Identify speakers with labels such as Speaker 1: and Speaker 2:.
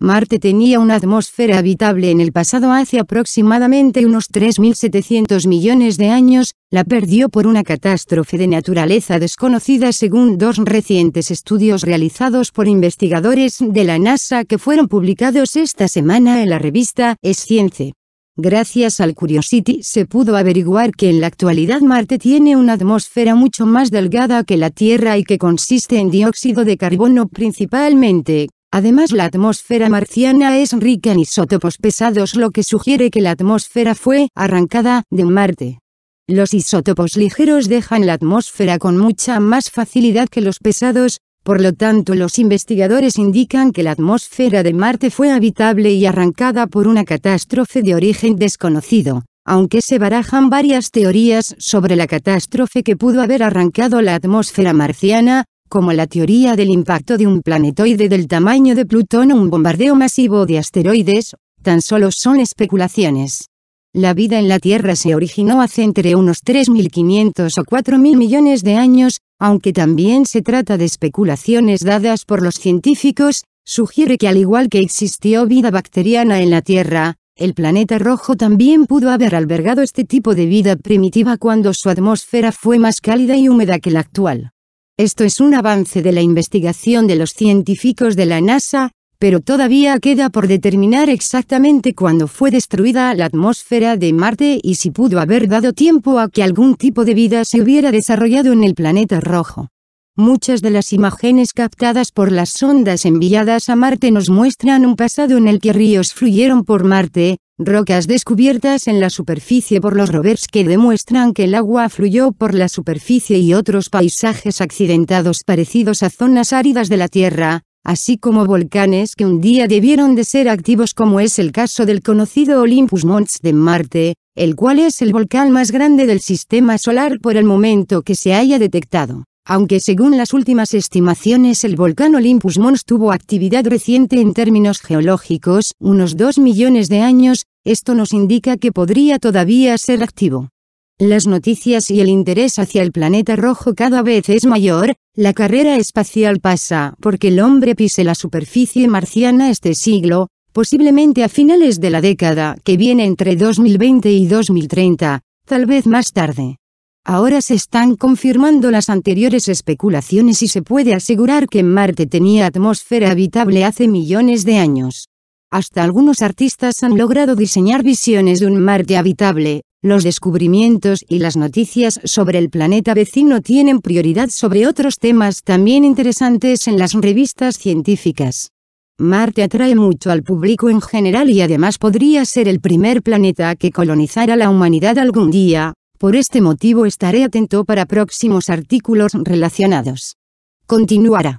Speaker 1: Marte tenía una atmósfera habitable en el pasado hace aproximadamente unos 3.700 millones de años, la perdió por una catástrofe de naturaleza desconocida según dos recientes estudios realizados por investigadores de la NASA que fueron publicados esta semana en la revista Science. Gracias al Curiosity se pudo averiguar que en la actualidad Marte tiene una atmósfera mucho más delgada que la Tierra y que consiste en dióxido de carbono principalmente, Además la atmósfera marciana es rica en isótopos pesados lo que sugiere que la atmósfera fue arrancada de Marte. Los isótopos ligeros dejan la atmósfera con mucha más facilidad que los pesados, por lo tanto los investigadores indican que la atmósfera de Marte fue habitable y arrancada por una catástrofe de origen desconocido, aunque se barajan varias teorías sobre la catástrofe que pudo haber arrancado la atmósfera marciana, como la teoría del impacto de un planetoide del tamaño de Plutón o un bombardeo masivo de asteroides, tan solo son especulaciones. La vida en la Tierra se originó hace entre unos 3.500 o 4.000 millones de años, aunque también se trata de especulaciones dadas por los científicos, sugiere que al igual que existió vida bacteriana en la Tierra, el planeta rojo también pudo haber albergado este tipo de vida primitiva cuando su atmósfera fue más cálida y húmeda que la actual. Esto es un avance de la investigación de los científicos de la NASA, pero todavía queda por determinar exactamente cuándo fue destruida la atmósfera de Marte y si pudo haber dado tiempo a que algún tipo de vida se hubiera desarrollado en el planeta rojo. Muchas de las imágenes captadas por las sondas enviadas a Marte nos muestran un pasado en el que ríos fluyeron por Marte, Rocas descubiertas en la superficie por los rovers que demuestran que el agua fluyó por la superficie y otros paisajes accidentados parecidos a zonas áridas de la Tierra, así como volcanes que un día debieron de ser activos como es el caso del conocido Olympus Mons de Marte, el cual es el volcán más grande del sistema solar por el momento que se haya detectado aunque según las últimas estimaciones el volcán Olympus Mons tuvo actividad reciente en términos geológicos, unos 2 millones de años, esto nos indica que podría todavía ser activo. Las noticias y el interés hacia el planeta rojo cada vez es mayor, la carrera espacial pasa porque el hombre pise la superficie marciana este siglo, posiblemente a finales de la década que viene entre 2020 y 2030, tal vez más tarde. Ahora se están confirmando las anteriores especulaciones y se puede asegurar que Marte tenía atmósfera habitable hace millones de años. Hasta algunos artistas han logrado diseñar visiones de un Marte habitable, los descubrimientos y las noticias sobre el planeta vecino tienen prioridad sobre otros temas también interesantes en las revistas científicas. Marte atrae mucho al público en general y además podría ser el primer planeta que colonizara la humanidad algún día, por este motivo estaré atento para próximos artículos relacionados. Continuará.